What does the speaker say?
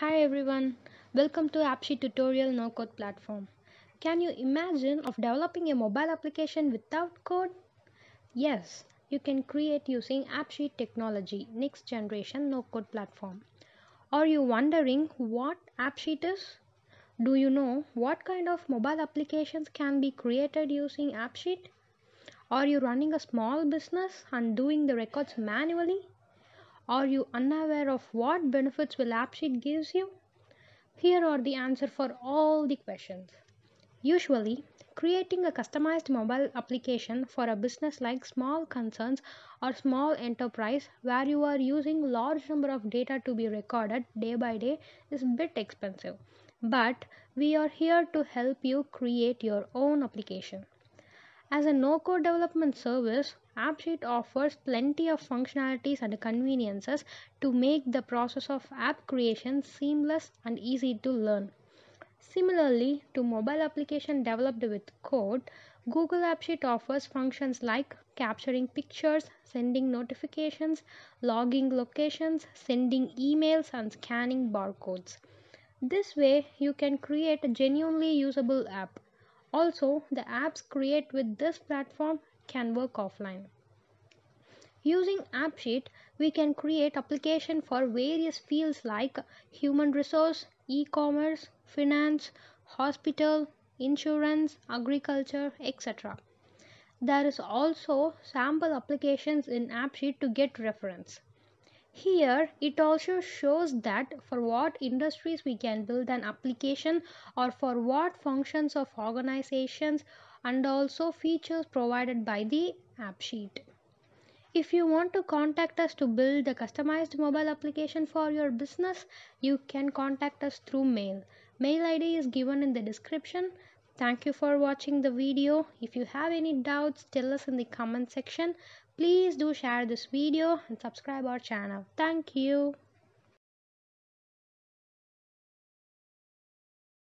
Hi everyone, welcome to AppSheet tutorial no code platform. Can you imagine of developing a mobile application without code? Yes, you can create using AppSheet technology, next generation no code platform. Are you wondering what AppSheet is? Do you know what kind of mobile applications can be created using AppSheet? Are you running a small business and doing the records manually? Are you unaware of what benefits will AppSheet gives you? Here are the answer for all the questions. Usually, creating a customized mobile application for a business like small concerns or small enterprise where you are using large number of data to be recorded day by day is a bit expensive. But we are here to help you create your own application. As a no-code development service, AppSheet offers plenty of functionalities and conveniences to make the process of app creation seamless and easy to learn. Similarly to mobile application developed with code, Google AppSheet offers functions like capturing pictures, sending notifications, logging locations, sending emails, and scanning barcodes. This way, you can create a genuinely usable app. Also, the apps created with this platform can work offline. Using AppSheet, we can create application for various fields like human resource, e-commerce, finance, hospital, insurance, agriculture, etc. There is also sample applications in AppSheet to get reference. Here, it also shows that for what industries we can build an application or for what functions of organizations and also features provided by the app sheet. If you want to contact us to build a customized mobile application for your business, you can contact us through mail. Mail ID is given in the description. Thank you for watching the video. If you have any doubts, tell us in the comment section. Please do share this video and subscribe our channel. Thank you.